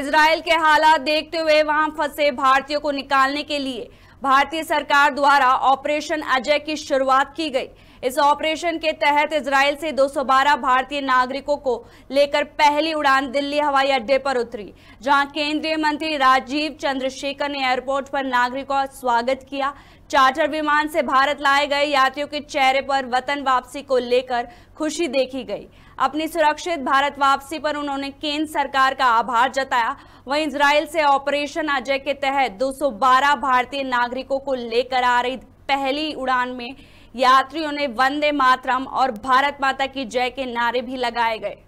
Israel के हालात देखते हुए वहां फंसे भारतीयों को निकालने के लिए भारतीय सरकार द्वारा ऑपरेशन अजय की शुरुआत की गई इस ऑपरेशन के तहत इसराइल से 212 भारतीय नागरिकों को लेकर पहली उड़ान दिल्ली हवाई अड्डे पर उतरी जहां केंद्रीय मंत्री राजीव चंद्रशेखर ने एयरपोर्ट पर नागरिकों का स्वागत किया चार्टर विमान से भारत लाए गए यात्रियों के चेहरे पर वतन वापसी को लेकर खुशी देखी गई अपनी सुरक्षित भारत वापसी पर उन्होंने केंद्र सरकार का आभार जताया वहीं इसराइल से ऑपरेशन अजय के तहत 212 भारतीय नागरिकों को लेकर आ रही पहली उड़ान में यात्रियों ने वंदे मातरम और भारत माता की जय के नारे भी लगाए गए